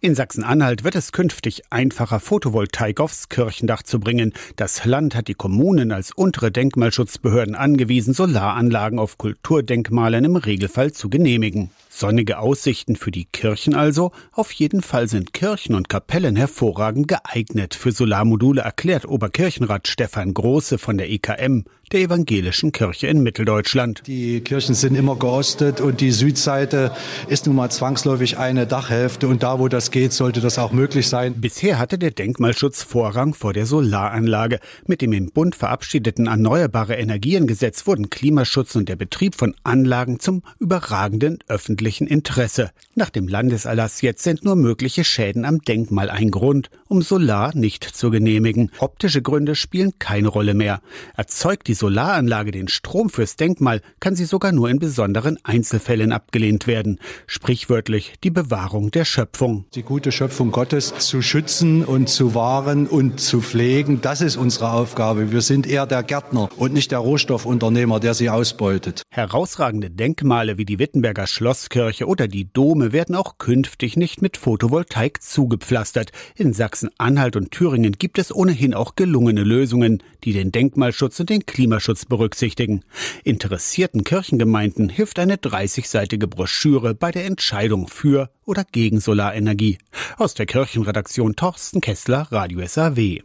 In Sachsen-Anhalt wird es künftig einfacher, Photovoltaik aufs Kirchendach zu bringen. Das Land hat die Kommunen als untere Denkmalschutzbehörden angewiesen, Solaranlagen auf Kulturdenkmalen im Regelfall zu genehmigen. Sonnige Aussichten für die Kirchen also? Auf jeden Fall sind Kirchen und Kapellen hervorragend geeignet für Solarmodule, erklärt Oberkirchenrat Stefan Große von der EKM, der Evangelischen Kirche in Mitteldeutschland. Die Kirchen sind immer geostet und die Südseite ist nun mal zwangsläufig eine Dachhälfte und da, wo das geht, sollte das auch möglich sein. Bisher hatte der Denkmalschutz Vorrang vor der Solaranlage. Mit dem im Bund verabschiedeten Erneuerbare Energiengesetz wurden Klimaschutz und der Betrieb von Anlagen zum überragenden öffentlichen öffentlichen Interesse. Nach dem Landeserlass jetzt sind nur mögliche Schäden am Denkmal ein Grund, um Solar nicht zu genehmigen. Optische Gründe spielen keine Rolle mehr. Erzeugt die Solaranlage den Strom fürs Denkmal, kann sie sogar nur in besonderen Einzelfällen abgelehnt werden. Sprichwörtlich die Bewahrung der Schöpfung. Die gute Schöpfung Gottes zu schützen und zu wahren und zu pflegen, das ist unsere Aufgabe. Wir sind eher der Gärtner und nicht der Rohstoffunternehmer, der sie ausbeutet. Herausragende Denkmale wie die Wittenberger Schlosskirche Kirche oder die Dome werden auch künftig nicht mit Photovoltaik zugepflastert. In Sachsen-Anhalt und Thüringen gibt es ohnehin auch gelungene Lösungen, die den Denkmalschutz und den Klimaschutz berücksichtigen. Interessierten Kirchengemeinden hilft eine 30-seitige Broschüre bei der Entscheidung für oder gegen Solarenergie. Aus der Kirchenredaktion Torsten Kessler, Radio SAW.